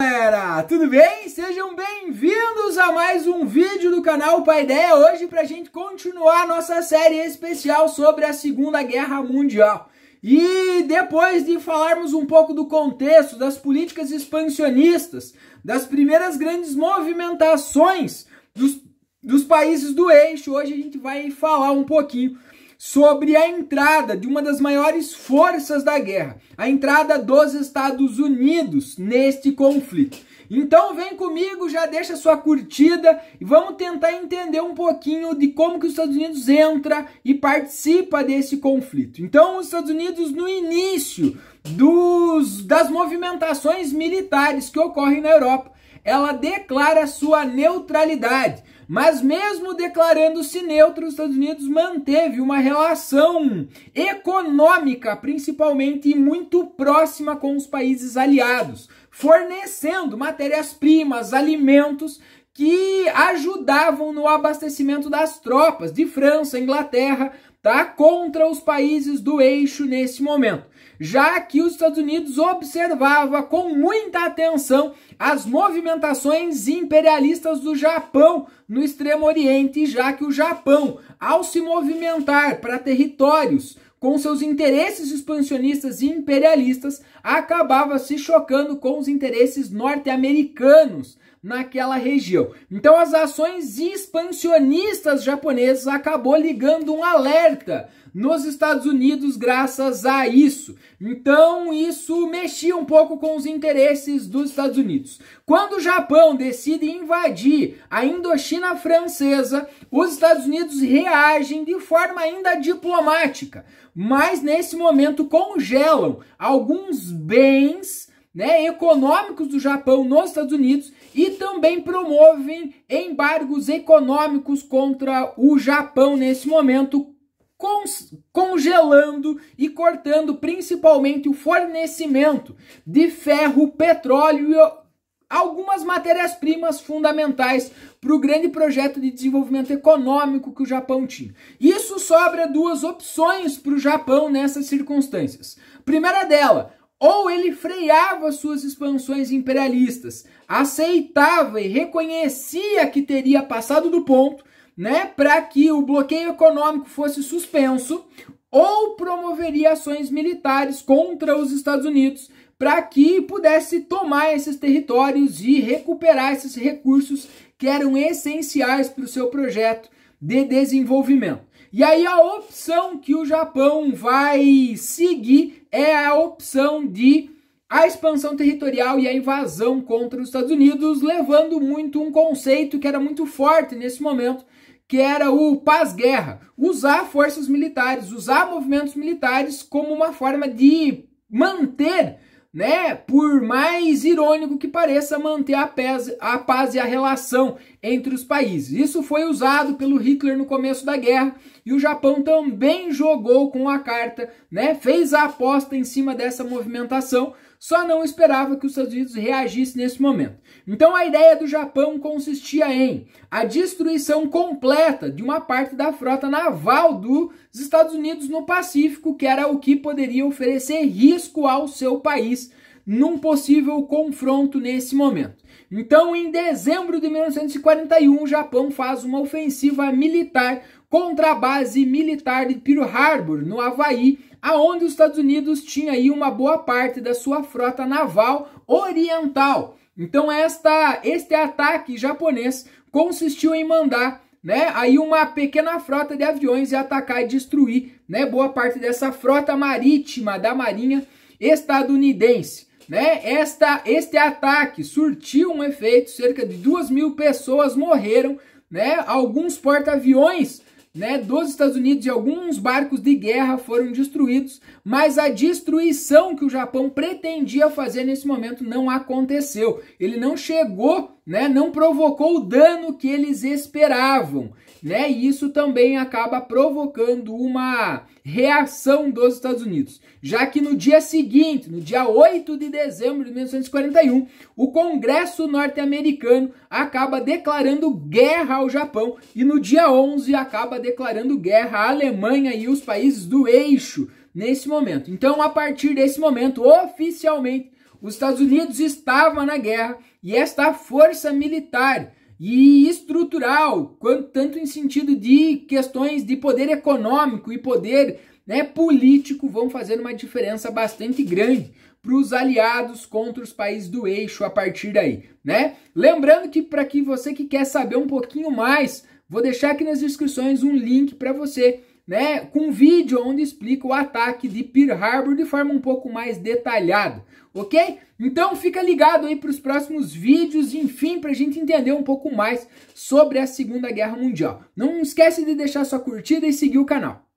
galera, tudo bem? Sejam bem-vindos a mais um vídeo do canal Paideia hoje para a gente continuar nossa série especial sobre a Segunda Guerra Mundial. E depois de falarmos um pouco do contexto, das políticas expansionistas, das primeiras grandes movimentações dos, dos países do eixo, hoje a gente vai falar um pouquinho sobre a entrada de uma das maiores forças da guerra, a entrada dos Estados Unidos neste conflito. Então vem comigo, já deixa sua curtida e vamos tentar entender um pouquinho de como que os Estados Unidos entra e participa desse conflito. Então os Estados Unidos no início dos, das movimentações militares que ocorrem na Europa, ela declara sua neutralidade mas mesmo declarando-se neutro, os Estados Unidos manteve uma relação econômica, principalmente, muito próxima com os países aliados, fornecendo matérias-primas, alimentos que ajudavam no abastecimento das tropas de França, Inglaterra, tá? Contra os países do eixo nesse momento, já que os Estados Unidos observava com muita atenção as movimentações imperialistas do Japão no Extremo Oriente, já que o Japão, ao se movimentar para territórios com seus interesses expansionistas e imperialistas, acabava se chocando com os interesses norte-americanos naquela região. Então as ações expansionistas japonesas acabou ligando um alerta nos Estados Unidos graças a isso. Então isso mexia um pouco com os interesses dos Estados Unidos. Quando o Japão decide invadir a Indochina francesa, os Estados Unidos reagem de forma ainda diplomática, mas nesse momento congelam alguns bens né, econômicos do Japão nos Estados Unidos e também promovem embargos econômicos contra o Japão nesse momento, congelando e cortando principalmente o fornecimento de ferro, petróleo e algumas matérias-primas fundamentais para o grande projeto de desenvolvimento econômico que o Japão tinha. Isso sobra duas opções para o Japão nessas circunstâncias. Primeira dela, ou ele freava suas expansões imperialistas, aceitava e reconhecia que teria passado do ponto, né, para que o bloqueio econômico fosse suspenso, ou promoveria ações militares contra os Estados Unidos para que pudesse tomar esses territórios e recuperar esses recursos que eram essenciais para o seu projeto de desenvolvimento. E aí a opção que o Japão vai seguir é a opção de a expansão territorial e a invasão contra os Estados Unidos, levando muito um conceito que era muito forte nesse momento, que era o paz-guerra, usar forças militares, usar movimentos militares como uma forma de manter né, por mais irônico que pareça, manter a paz, a paz e a relação entre os países. Isso foi usado pelo Hitler no começo da guerra e o Japão também jogou com a carta, né, fez a aposta em cima dessa movimentação só não esperava que os Estados Unidos reagissem nesse momento. Então a ideia do Japão consistia em a destruição completa de uma parte da frota naval dos Estados Unidos no Pacífico, que era o que poderia oferecer risco ao seu país num possível confronto nesse momento. Então, em dezembro de 1941, o Japão faz uma ofensiva militar contra a base militar de Pearl Harbor, no Havaí, aonde os Estados Unidos tinha aí uma boa parte da sua frota naval oriental. Então esta, este ataque japonês consistiu em mandar né, aí uma pequena frota de aviões e atacar e destruir né, boa parte dessa frota marítima da Marinha estadunidense. Né? Esta, este ataque surtiu um efeito, cerca de 2 mil pessoas morreram, né? alguns porta-aviões né, dos Estados Unidos e alguns barcos de guerra foram destruídos, mas a destruição que o Japão pretendia fazer nesse momento não aconteceu. Ele não chegou né, não provocou o dano que eles esperavam, né? E isso também acaba provocando uma reação dos Estados Unidos, já que no dia seguinte, no dia 8 de dezembro de 1941, o Congresso norte-americano acaba declarando guerra ao Japão e no dia 11 acaba declarando guerra à Alemanha e os países do eixo nesse momento. Então, a partir desse momento, oficialmente os Estados Unidos estavam na guerra e esta força militar e estrutural, tanto em sentido de questões de poder econômico e poder né, político, vão fazer uma diferença bastante grande para os aliados contra os países do eixo a partir daí, né? Lembrando que para que você que quer saber um pouquinho mais, vou deixar aqui nas descrições um link para você né, com um vídeo onde explica o ataque de Pearl Harbor de forma um pouco mais detalhada, ok? Então fica ligado aí para os próximos vídeos, enfim, para a gente entender um pouco mais sobre a Segunda Guerra Mundial. Não esquece de deixar sua curtida e seguir o canal.